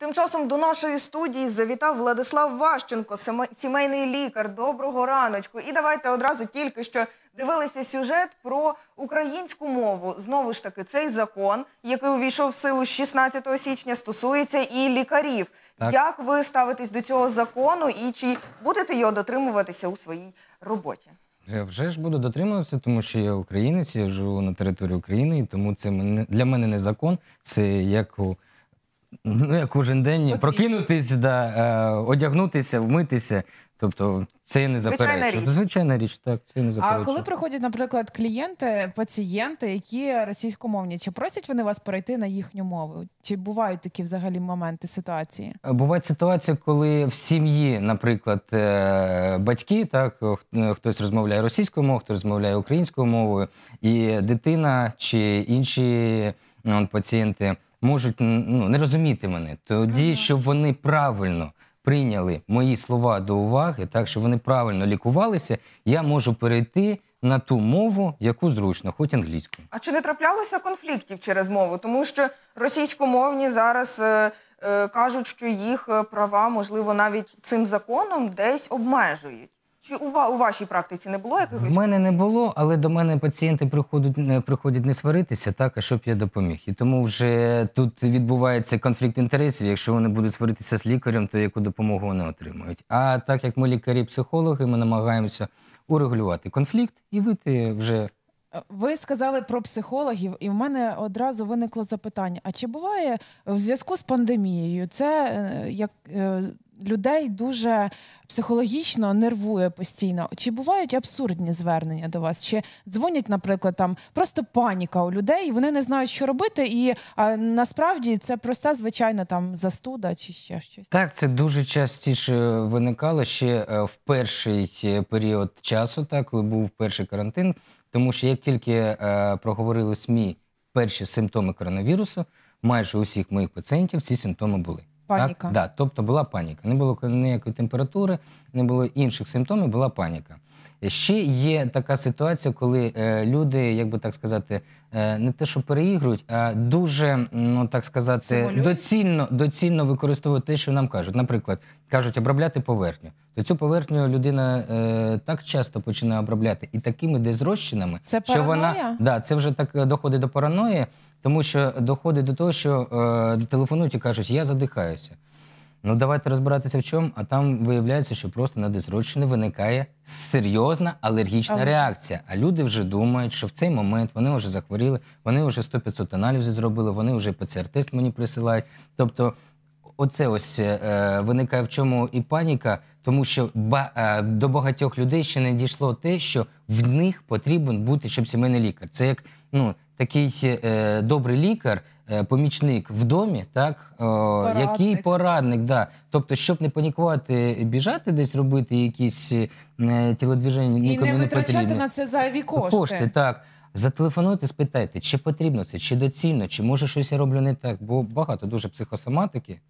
Тим часом до нашої студії завітав Владислав Ващенко, сімейний лікар. Доброго раночку. І давайте одразу тільки що дивилися сюжет про українську мову. Знову ж таки, цей закон, який увійшов в силу 16 січня, стосується і лікарів. Так. Як ви ставитесь до цього закону і чи будете його дотримуватися у своїй роботі? Я вже ж буду дотримуватися, тому що я українець, я живу на території України, і тому це для мене не закон. Це як у Ну, як кожен день От прокинутися, да, е, одягнутися, вмитися. Тобто це я не Звичайна річ. Звичайна річ, так, це я не заперечую. А коли приходять, наприклад, клієнти, пацієнти, які російськомовні, чи просять вони вас перейти на їхню мову? Чи бувають такі взагалі моменти ситуації? Е, Буває ситуація, коли в сім'ї, наприклад, е, батьки, так, х- е, хтось розмовляє російською мовою, хтось розмовляє українською мовою, і дитина чи інші ну, пацієнти можуть ну, не розуміти мене. Тоді, ага. щоб вони правильно прийняли мої слова до уваги, так що вони правильно лікувалися, я можу перейти. На ту мову, яку зручно, хоч англійську. А чи не траплялося конфліктів через мову? Тому що російськомовні зараз е, е, кажуть, що їх е, права, можливо, навіть цим законом десь обмежують. Чи у у вашій практиці не було якихось? У мене не було, але до мене пацієнти приходять, приходять не сваритися, так а щоб я допоміг. І тому вже тут відбувається конфлікт інтересів. Якщо вони будуть сваритися з лікарем, то яку допомогу вони отримують. А так як ми лікарі-психологи, ми намагаємося урегулювати конфлікт і вийти вже. Ви сказали про психологів, і в мене одразу виникло запитання: а чи буває в зв'язку з пандемією це е, як е, людей дуже психологічно нервує постійно. Чи бувають абсурдні звернення до вас? Чи дзвонять, наприклад, там просто паніка у людей, і вони не знають, що робити, і а, насправді це проста звичайна там застуда чи ще щось? Так, це дуже частіше виникало ще е, в перший е, період часу, так коли був перший карантин, тому що як тільки е, проговорили СМІ перші симптоми коронавірусу, майже усіх моїх пацієнтів ці симптоми були. Паніка. Так, да, Тобто була паніка. Не було ніякої температури, не було інших симптомів, була паніка. Ще є така ситуація, коли е, люди, як би так сказати, е, не те, що переігрують, а дуже ну так сказати, доцільно доцільно використовують те, що нам кажуть. Наприклад, кажуть, обробляти поверхню. То цю поверхню людина е, так часто починає обробляти і такими дезрозчинами, це що вона да, це вже так е, доходить до параної, тому що доходить до того, що е, телефонують і кажуть, я задихаюся. Ну давайте розбиратися в чому, а там виявляється, що просто на дезрочини виникає серйозна алергічна ага. реакція. А люди вже думають, що в цей момент вони вже захворіли, вони вже 100-500 аналізів зробили, вони вже ПЦР-тест мені присилають. Тобто, оце ось е, е, виникає в чому і паніка, тому що ба, е, до багатьох людей ще не дійшло те, що в них потрібен бути щоб сімейний лікар. Це як ну такий е, добрий лікар. Е, помічник в домі, так е, порадник. який порадник, да. Тобто, щоб не панікувати, біжати десь робити якісь е, тілодвіження і нікому не витрачати не на це зайві кошти. Кошти, так. Зателефонуйте, спитайте, чи потрібно це, чи доцільно, чи може щось я роблю не так, бо багато дуже психосоматики.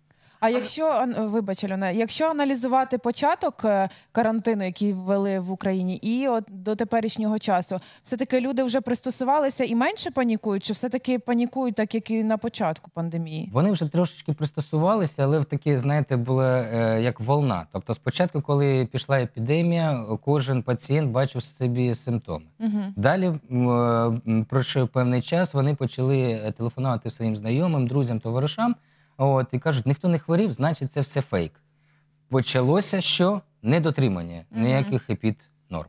А якщо ан- вибач, Альона, якщо аналізувати початок е, карантину, який ввели в Україні, і от до теперішнього часу, все таки люди вже пристосувалися і менше панікують, чи все таки панікують, так як і на початку пандемії? Вони вже трошечки пристосувалися, але в такі, знаєте, була е, як волна. Тобто, спочатку, коли пішла епідемія, кожен пацієнт бачив собі симптоми. Угу. Далі м, е, пройшов певний час. Вони почали е, телефонувати своїм знайомим, друзям, товаришам От, І кажуть, ніхто не хворів, значить це все фейк. Почалося що недотримання ніяких епід норм.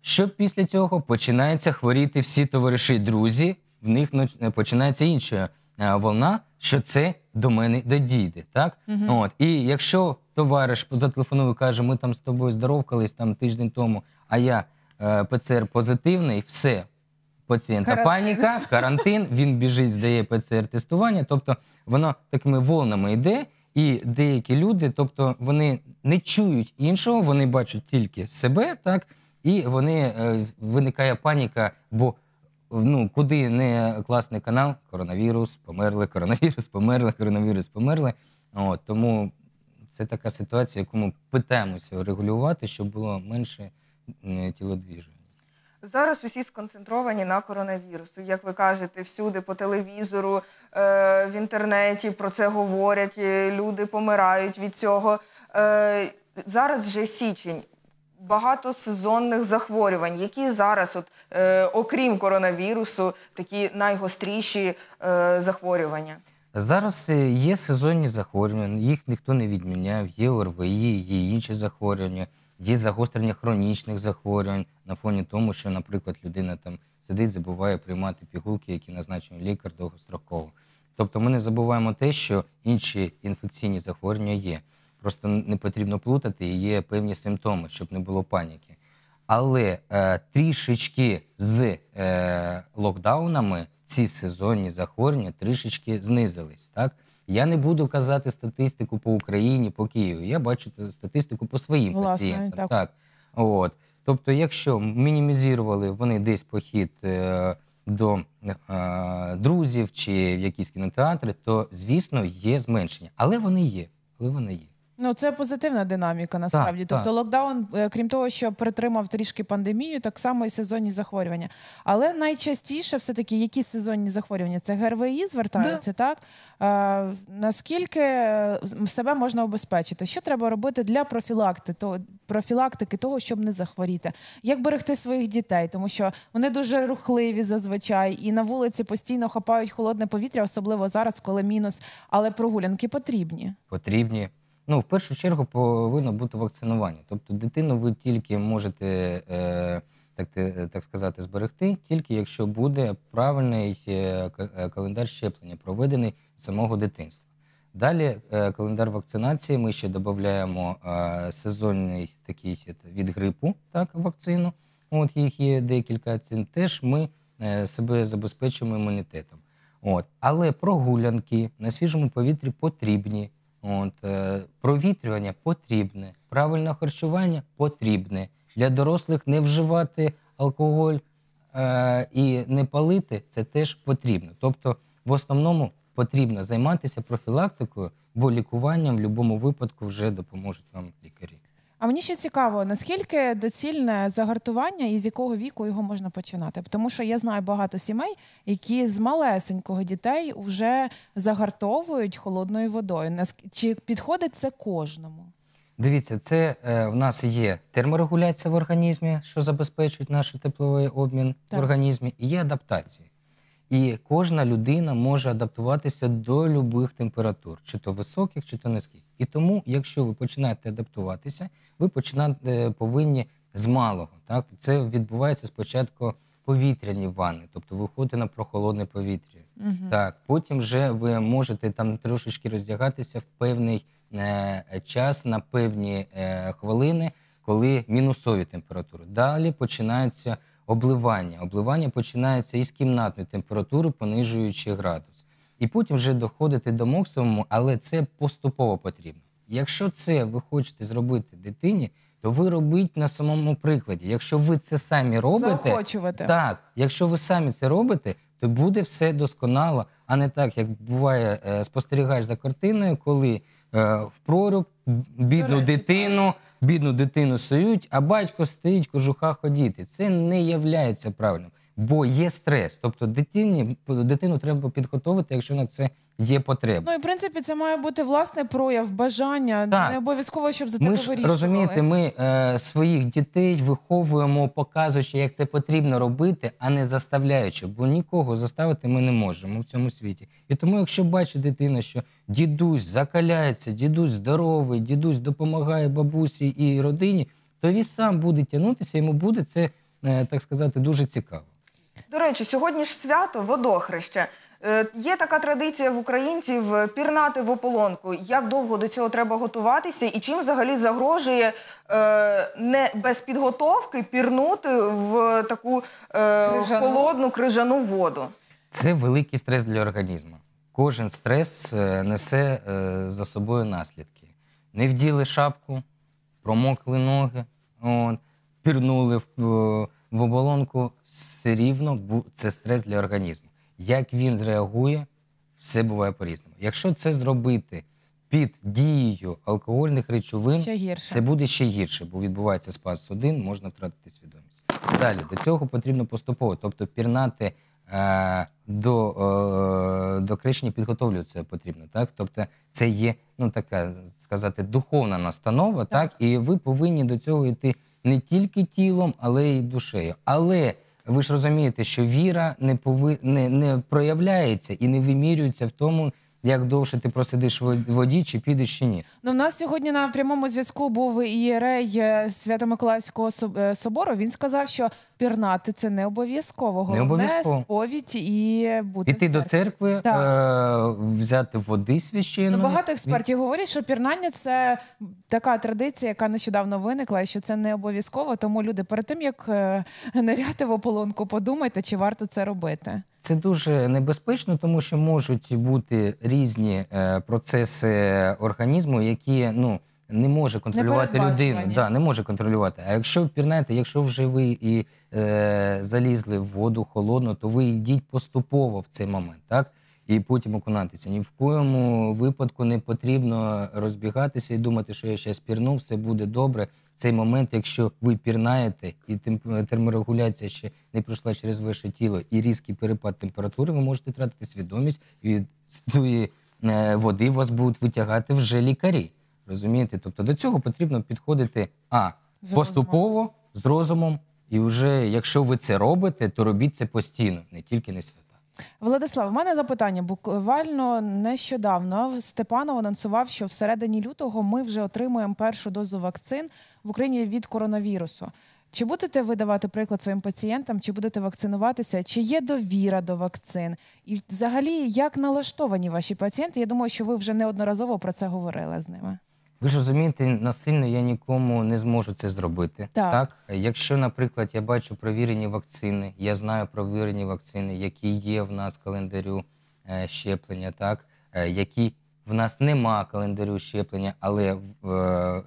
Що після цього починається хворіти всі товариші, друзі, в них е, починається інша е, волна, що це до мене додійде. Так? От. І якщо товариш зателефонує і каже, ми там з тобою здоровкались там тиждень тому, а я е, ПЦР позитивний, все, пацієнта. Карантин. Паніка, карантин, він біжить, здає ПЦР-тестування. Тобто воно такими волнами йде, і деякі люди, тобто вони не чують іншого, вони бачать тільки себе, так і вони е, виникає паніка. бо Ну, куди не класний канал, коронавірус, померли, коронавірус, померли, коронавірус померли. От, Тому це така ситуація, яку ми питаємося регулювати, щоб було менше тілодвіжу. Зараз усі сконцентровані на коронавірусу. Як ви кажете, всюди по телевізору, е, в інтернеті про це говорять. Е, люди помирають від цього. Е, зараз вже січень, багато сезонних захворювань, які зараз, от, окрім коронавірусу, такі найгостріші захворювання. Зараз є сезонні захворювання, їх ніхто не відміняв. Є ОРВІ, є інші захворювання є загострення хронічних захворювань на фоні тому, що, наприклад, людина там сидить, забуває приймати пігулки, які назначені лікар довгостроково. Тобто ми не забуваємо те, що інші інфекційні захворювання є. Просто не потрібно плутати і є певні симптоми, щоб не було паніки. Але е, трішечки з е, локдаунами ці сезонні захворювання трішечки знизились. Так? Я не буду казати статистику по Україні, по Києву. Я бачу статистику по своїм Власне, пацієнтам. Так. так. От. Тобто, якщо мінімізували вони десь похід е, до е, друзів чи в якісь кінотеатри, то звісно є зменшення, але вони є. Але вони є. Ну, це позитивна динаміка, насправді. Так, тобто, так. локдаун, е, крім того, що притримав трішки пандемію, так само і сезонні захворювання. Але найчастіше, все таки, які сезонні захворювання? Це ГРВІ звертаються, да. так а, наскільки е, себе можна обезпечити? Що треба робити для профілактики, то профілактики того, щоб не захворіти? Як берегти своїх дітей? Тому що вони дуже рухливі зазвичай, і на вулиці постійно хапають холодне повітря, особливо зараз, коли мінус. Але прогулянки потрібні. Потрібні. Ну, в першу чергу повинно бути вакцинування. Тобто дитину ви тільки можете, е, так е, так сказати, зберегти, тільки якщо буде правильний е, е, календар щеплення, проведений з самого дитинства. Далі е, календар вакцинації. Ми ще додаємо е, сезонний такий від грипу так, вакцину. От їх є декілька цін. Теж ми е, себе забезпечуємо імунітетом. От. Але прогулянки на свіжому повітрі потрібні. От, е, Провітрювання потрібне, правильне харчування потрібне. Для дорослих не вживати алкоголь е, і не палити це теж потрібно. Тобто, в основному потрібно займатися профілактикою, бо лікуванням в будь-якому випадку вже допоможуть вам лікарі. А мені ще цікаво, наскільки доцільне загартування і з якого віку його можна починати? Тому що я знаю багато сімей, які з малесенького дітей вже загартовують холодною водою. Чи підходить це кожному? Дивіться, це е, в нас є терморегуляція в організмі, що забезпечують наш тепловий обмін так. в організмі, і є адаптації. І кожна людина може адаптуватися до любих температур, чи то високих, чи то низьких. І тому, якщо ви починаєте адаптуватися, ви починати е, повинні з малого. Так це відбувається спочатку повітряні ванни, тобто виходите на прохолодне повітря. Угу. Так, потім вже ви можете там трошечки роздягатися в певний е, час на певні е, хвилини, коли мінусові температури. Далі починається обливання. Обливання починається із кімнатної температури, понижуючи градус. І потім вже доходити до максимуму, але це поступово потрібно. Якщо це ви хочете зробити дитині, то ви робіть на самому прикладі. Якщо ви це самі робите, так, якщо ви самі це робите, то буде все досконало, а не так, як буває, е, спостерігаєш за картиною, коли е, в проруб бідну дитину бідну дитину сують, а батько стоїть кожуха ходіти. Це не є правильним, бо є стрес. Тобто дитині, дитину треба підготовити, якщо на це є потреба. Ну і в принципі це має бути власне прояв, бажання так. не обов'язково, щоб за тебе вирішували. Ми розумієте, ми е, своїх дітей виховуємо, показуючи, як це потрібно робити, а не заставляючи, бо нікого заставити ми не можемо в цьому світі. І тому, якщо бачить дитина, що дідусь закаляється, дідусь здоровий, дідусь допомагає бабусі і родині, то він сам буде тягнутися, йому буде це. Е, так сказати, дуже цікаво. До речі, сьогодні ж свято водохреща. Е, є така традиція в українців е, пірнати в ополонку. Як довго до цього треба готуватися, і чим взагалі загрожує е, не без підготовки пірнути в таку холодну крижану воду? Це великий стрес для організму. Кожен стрес несе за собою наслідки. Не вділи шапку, промокли ноги, пірнули в, в оболонку. Все рівно це стрес для організму. Як він зреагує, все буває по-різному. Якщо це зробити під дією алкогольних речовин, це буде ще гірше, бо відбувається спад судин, можна втратити свідомість. Далі до цього потрібно поступово, тобто пірнати е, до е, до крещення підготовлюватися потрібно. Так? Тобто це є ну така сказати духовна настанова, так. так і ви повинні до цього йти не тільки тілом, але й душею. Але ви ж розумієте, що віра не пови... не, не проявляється і не вимірюється в тому, як довше ти просидиш в воді, чи підеш чи ні. Ну в нас сьогодні на прямому зв'язку був ієрей Свято-Миколаївського е, собору. Він сказав, що пірнати це не обов'язково. Головне обов'язково. сповідь і бути Іти до церкви, е взяти води священної. Ну, багато експертів говорять, що пірнання це така традиція, яка нещодавно виникла, і що це не обов'язково. Тому люди перед тим як е, ниряти в ополонку, подумайте, чи варто це робити. Це дуже небезпечно, тому що можуть бути різні е, процеси організму, які ну не може контролювати людину. Да, не може контролювати. А якщо пірнаєте, якщо вже ви і е, залізли в воду холодну, то ви йдіть поступово в цей момент, так і потім окунатися. Ні в коєму випадку не потрібно розбігатися і думати, що я ще спірнув, все буде добре цей момент, якщо ви пірнаєте і терморегуляція ще не пройшла через ваше тіло, і різкий перепад температури, ви можете втратити свідомість і з е, води вас будуть витягати вже лікарі. Розумієте? Тобто до цього потрібно підходити а з поступово розумом. з розумом. І вже якщо ви це робите, то робіть це постійно, не тільки на Владислав, у мене запитання. Буквально нещодавно Степанов анонсував, що всередині лютого ми вже отримуємо першу дозу вакцин в Україні від коронавірусу. Чи будете ви давати приклад своїм пацієнтам, чи будете вакцинуватися? Чи є довіра до вакцин? І взагалі як налаштовані ваші пацієнти? Я думаю, що ви вже неодноразово про це говорили з ними. Ви ж розумієте, насильно я нікому не зможу це зробити. Так. так, якщо, наприклад, я бачу провірені вакцини, я знаю провірені вакцини, які є в нас календарю е, щеплення, так е, які в нас нема календарю щеплення, але е,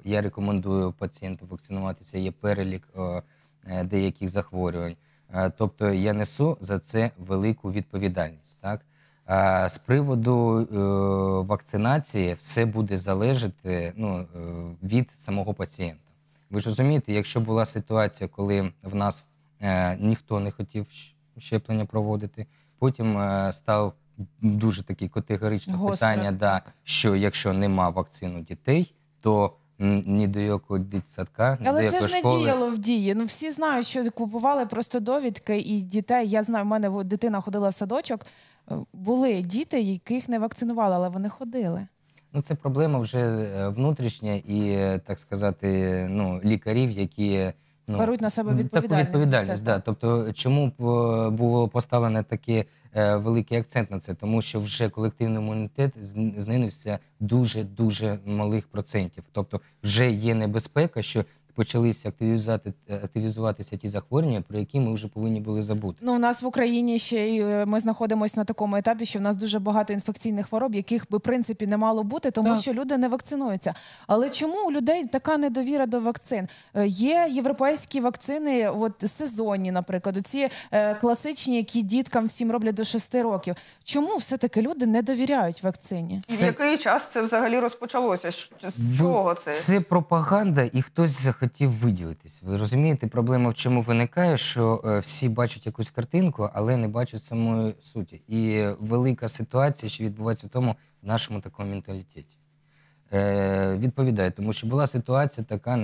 я рекомендую пацієнту вакцинуватися. Є перелік е, деяких захворювань. Е, тобто я несу за це велику відповідальність. Так Е, з приводу е, вакцинації все буде залежати ну, е, від самого пацієнта. Ви ж розумієте, якщо була ситуація, коли в нас ніхто не хотів щеплення проводити, потім став дуже таке категоричне Гостро. питання, да, що якщо нема вакцину дітей, то ні до якого дитсадка, ні але до це ж не школи. діяло в дії. Ну всі знають, що купували просто довідки і дітей. Я знаю, в мене дитина ходила в садочок були діти, яких не вакцинували, але вони ходили. Ну, це проблема вже е, внутрішня, і так сказати, ну лікарів, які ну беруть на себе відповідальність. Таку відповідальність, це, да. Так. Тобто, чому е, було поставлено такий е, великий акцент на це, тому що вже колективний імунітет знинився дуже дуже малих процентів. Тобто, вже є небезпека, що почалися активізувати активізуватися ті захворювання, про які ми вже повинні були забути. Ну у нас в Україні ще й е, ми знаходимося на такому етапі, що в нас дуже багато інфекційних хвороб, яких би в принципі не мало бути, тому так. що люди не вакцинуються. Але чому у людей така недовіра до вакцин? Е, є європейські вакцини, от сезонні, наприклад, оці е, класичні, які діткам всім роблять до 6 років. Чому все таки люди не довіряють вакцині? І в який час це взагалі розпочалося? З чого це? Це пропаганда, і хтось захотів хотів виділитись. Ви розумієте, проблема в чому виникає, що е, всі бачать якусь картинку, але не бачать самої суті. І велика ситуація, що відбувається в тому в нашому такому менталітеті. Е, Відповідаю, тому що була ситуація така,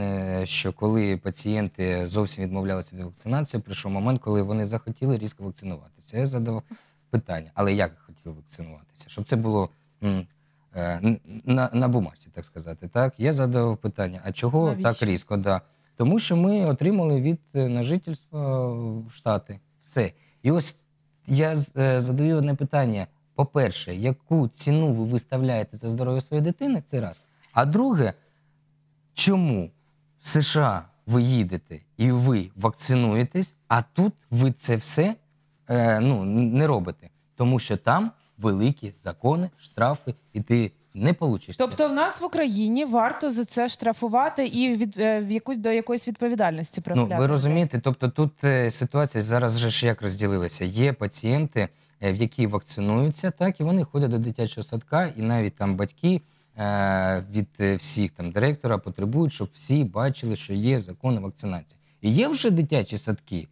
що коли пацієнти зовсім відмовлялися від вакцинації, прийшов момент, коли вони захотіли різко вакцинуватися. Я задав питання, але як хотіли вакцинуватися? Щоб це було Е, на на бумажці, так сказати. Так, Я задав питання, а чого Навіщо? так різко? Да. Тому що ми отримали від е, на жительство Штати. Все. І ось я е, задаю одне питання. По-перше, яку ціну ви виставляєте за здоров'я своєї дитини, це раз. А друге, чому в США ви їдете і ви вакцинуєтесь, а тут ви це все е, ну, не робите? Тому що там великі закони, штрафи, і ти не получиш. Тобто, в нас в Україні варто за це штрафувати і від е, в якусь до якоїсь відповідальності Ну, Ви розумієте, тобто тут е, ситуація зараз же ж як розділилася. Є пацієнти, е, в які вакцинуються, так і вони ходять до дитячого садка, і навіть там батьки. Від всіх там директора потребують, щоб всі бачили, що є закони вакцинації. І є вже дитячі садки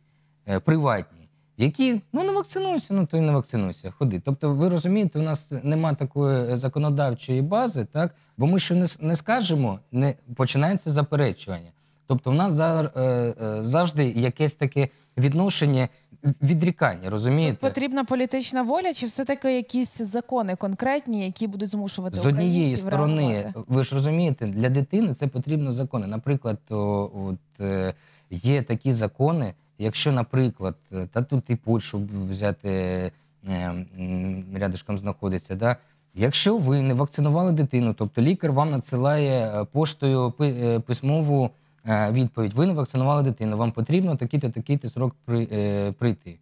приватні, які ну не вакцинуйся, ну то й не вакцинуйся, ходи. Тобто, ви розумієте, у нас нема такої законодавчої бази, так бо ми що не не скажемо, не починається заперечування. Тобто, у нас е, е, завжди якесь таке відношення відрікання. Розумієте, Тут потрібна політична воля, чи все таки якісь закони конкретні, які будуть змушувати з однієї сторони. Ви ж розумієте, для дитини це потрібно закони. Наприклад, от е, є такі закони, Якщо, наприклад, е, та тут і Польщу взяти е, рядишком знаходиться, да? якщо ви не вакцинували дитину, тобто лікар вам надсилає е, поштою письмову відповідь: ви не вакцинували дитину, вам потрібно такий-то такий-то срок прийти.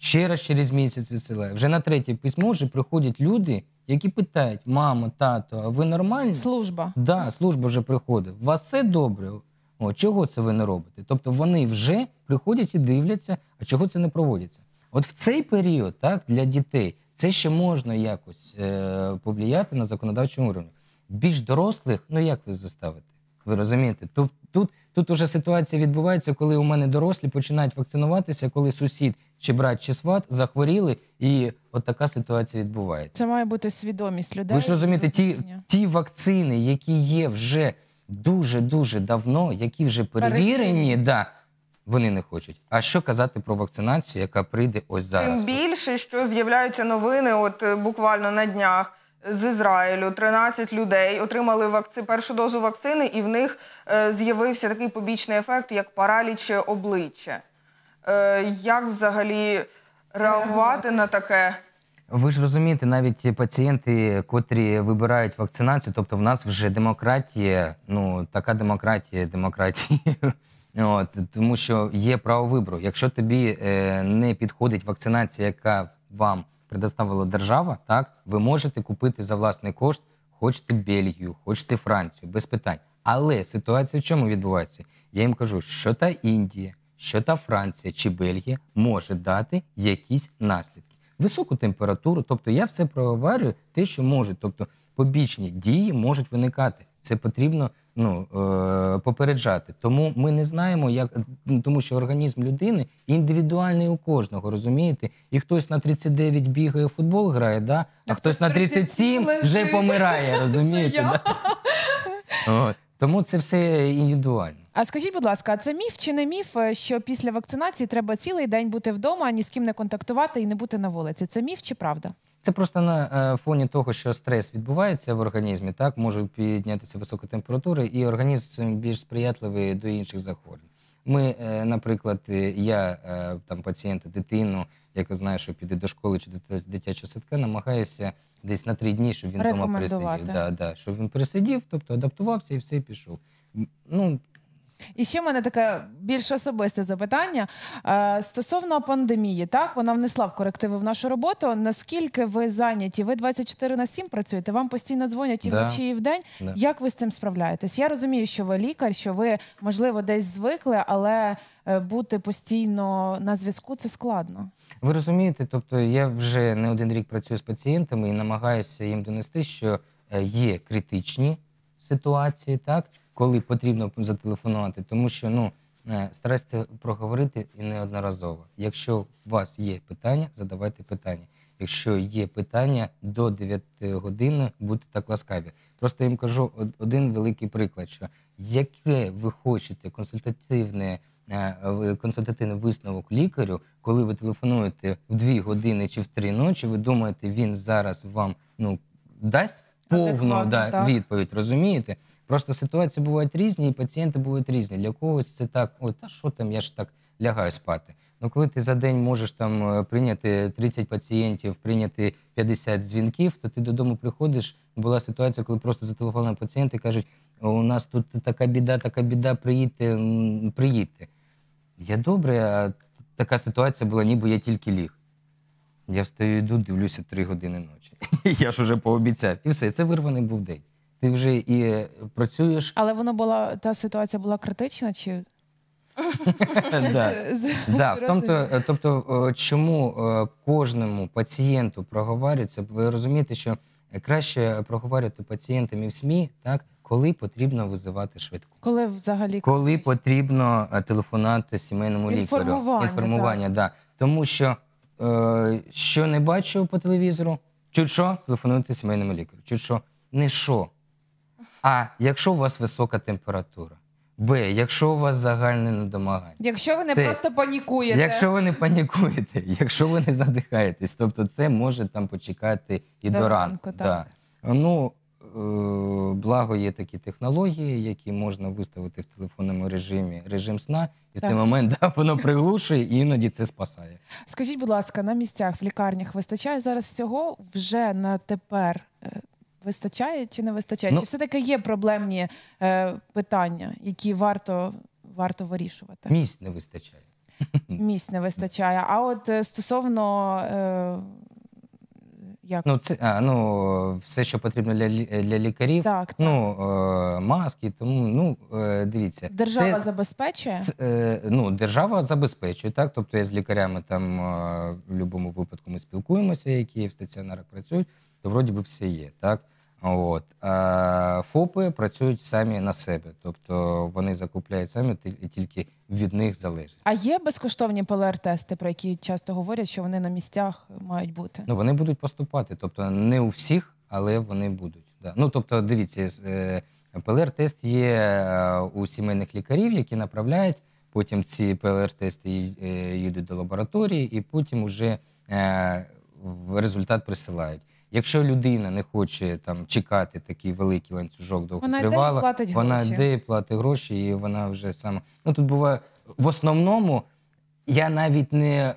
Ще раз через місяць відсилає. Вже на третє письмо вже приходять люди, які питають: мамо, тато, а ви нормальні? Служба. Да, служба вже приходить. У вас все добре? О, чого це ви не робите? Тобто вони вже приходять і дивляться, а чого це не проводиться. От в цей період, так, для дітей, це ще можна якось е, повлияти на законодавчому рівні. Більш дорослих, ну як ви заставите? Ви розумієте? Тут тут, тут уже ситуація відбувається, коли у мене дорослі починають вакцинуватися, коли сусід чи брат чи сват захворіли, і от така ситуація відбувається. Це має бути свідомість людей. Ви ж розумієте, ті, ті вакцини, які є вже дуже-дуже давно, які вже перевірені, да, вони не хочуть. А що казати про вакцинацію, яка прийде ось зараз? Тим більше, що з'являються новини, от е, буквально на днях. З Ізраїлю 13 людей отримали вакци... першу дозу вакцини, і в них е, з'явився такий побічний ефект, як параліч обличчя. Е, як взагалі реагувати на таке? Ви ж розумієте, навіть пацієнти, котрі вибирають вакцинацію, тобто в нас вже демократія, ну така демократія, демократії. От, Тому що є право вибору. Якщо тобі е, не підходить вакцинація, яка вам предоставила держава, так ви можете купити за власний кошт, хочете Бельгію, хочете Францію, без питань. Але ситуація в чому відбувається? Я їм кажу, що та Індія, що та Франція чи Бельгія може дати якісь наслідки високу температуру. Тобто я все проговорюю те, що можуть. Тобто побічні дії можуть виникати. Це потрібно ну, е, попереджати. Тому ми не знаємо, як тому що організм людини індивідуальний у кожного, розумієте? І хтось на 39 бігає в футбол грає, да? а хтось на 37 вже помирає, розумієте? Да? От. Тому це все індивідуально. А скажіть, будь ласка, це міф чи не міф, е, що після вакцинації треба цілий день бути вдома, ні з ким не контактувати і не бути на вулиці? Це міф чи правда? Це просто на е, фоні того, що стрес відбувається в організмі, так може піднятися висока температури, і організм більш сприятливий до інших захворювань. Ми, е, наприклад, я там пацієнта, дитину, яка знає, що піде до школи чи до дитячого садка, намагаюся десь на три дні, щоб він вдома пересидів. Да, да, Щоб він пересидів, тобто адаптувався і все пішов. Ну, і ще в мене таке більш особисте запитання е, стосовно пандемії, так вона внесла в корективи в нашу роботу. Наскільки ви зайняті? Ви 24 на 7 працюєте? Вам постійно дзвонять і да. вночі, і в день. Да. Як ви з цим справляєтесь? Я розумію, що ви лікар, що ви можливо десь звикли, але е, бути постійно на зв'язку це складно. Ви розумієте, тобто я вже не один рік працюю з пацієнтами і намагаюся їм донести, що е, є критичні ситуації, так коли потрібно зателефонувати, тому що ну е, старайтеся проговорити і неодноразово. Якщо у вас є питання, задавайте питання. Якщо є питання до 9 години, будьте так ласкаві. Просто я їм кажу один великий приклад: що яке ви хочете консультативне. Е, консультативний висновок лікарю, коли ви телефонуєте в дві години чи в три ночі, ви думаєте, він зараз вам ну дасть повну да, відповідь, розумієте? Просто ситуації бувають різні, і пацієнти бувають різні. Для когось це так, ой, та що там, я ж так лягаю спати. Ну, коли ти за день можеш там е, прийняти 30 пацієнтів, прийняти 50 дзвінків, то ти додому приходиш. Була ситуація, коли просто зателефонували пацієнти і кажуть: у нас тут така біда, така біда, приїдьте, приїдьте. Я добре, а така ситуація була, ніби я тільки ліг. Я встаю, йду, дивлюся три години ночі. Я ж вже пообіцяв. І все, це вирваний був день. Ти вже і працюєш. Але воно була та ситуація була критична чи? Е, тобто, е, чому е, кожному пацієнту проговарюється, ви розумієте, що краще проговарювати пацієнтам і в СМІ, так? коли потрібно визивати швидку. Коли взагалі коли потрібно е, телефонувати сімейному лікарю. Інформування, так. Да. Тому що е, що не бачу по телевізору, чуть що, телефонуйте сімейному лікарю. Чуть що, не що. А якщо у вас висока температура. Б, якщо у вас загальне недомагання. Якщо ви не це, просто панікуєте. Якщо ви не панікуєте, якщо ви не задихаєтесь, тобто це може там почекати і до, до ранку. Так. Да. Ну, благо є такі технології, які можна виставити в телефонному режимі режим сна, і в цей момент да, воно приглушує і іноді це спасає. Скажіть, будь ласка, на місцях в лікарнях вистачає зараз всього вже на тепер. Е, вистачає чи не вистачає? Ну, чи все таки є проблемні е, питання, які варто варто вирішувати? Місць не вистачає. Місць не вистачає. А от е, стосовно е, як? Ну, це, а, ну, все, що потрібно для для лікарів, Так, ну, е, маски, тому, ну, е, дивіться. держава це, забезпечує? Це, е, ну, держава забезпечує, так. Тобто я з лікарями там е, в будь-якому випадку ми спілкуємося, які в стаціонарах працюють, то вроді би все є. так. От. А ФОПи працюють самі на себе, тобто вони закупляють самі і тільки від них залежить. А є безкоштовні ПЛР-тести, про які часто говорять, що вони на місцях мають бути? Ну вони будуть поступати, тобто не у всіх, але вони будуть. Да. Ну тобто, дивіться, е, ПЛР-тест є е, у сімейних лікарів, які направляють. Потім ці ПЛР-тести е, їдуть до лабораторії, і потім вже результат присилають. Якщо людина не хоче там чекати такий великий ланцюжок до вона йде і вона гроші. йде і платить гроші, і вона вже сама. Ну тут буває в основному. Я навіть не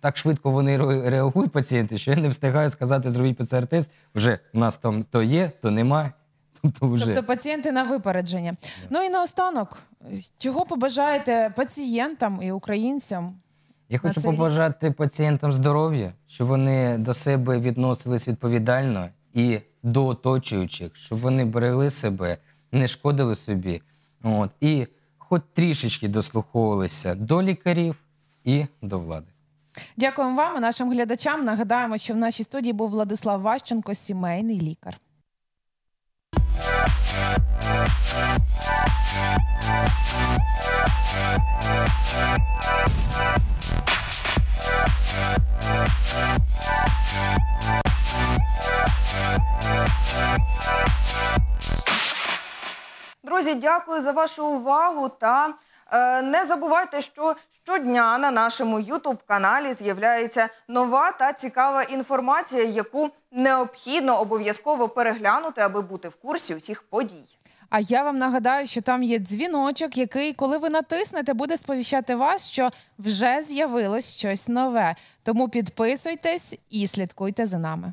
так швидко вони реагують пацієнти, що я не встигаю сказати, зробіть ПЦР-тест. Вже в нас там то є, то нема. Тобто, вже. тобто пацієнти на випередження. Yeah. Ну і наостанок, чого побажаєте пацієнтам і українцям? Я хочу цей... побажати пацієнтам здоров'я, щоб вони до себе відносились відповідально і до оточуючих, щоб вони берегли себе, не шкодили собі. От і хоч трішечки дослуховувалися до лікарів і до влади. Дякуємо вам, і нашим глядачам. Нагадаємо, що в нашій студії був Владислав Ващенко, сімейний лікар. Друзі, дякую за вашу увагу та. Е, не забувайте, що щодня на нашому Ютуб-каналі з'являється нова та цікава інформація, яку необхідно обов'язково переглянути, аби бути в курсі усіх подій. А я вам нагадаю, що там є дзвіночок, який, коли ви натиснете, буде сповіщати вас, що вже з'явилось щось нове. Тому підписуйтесь і слідкуйте за нами.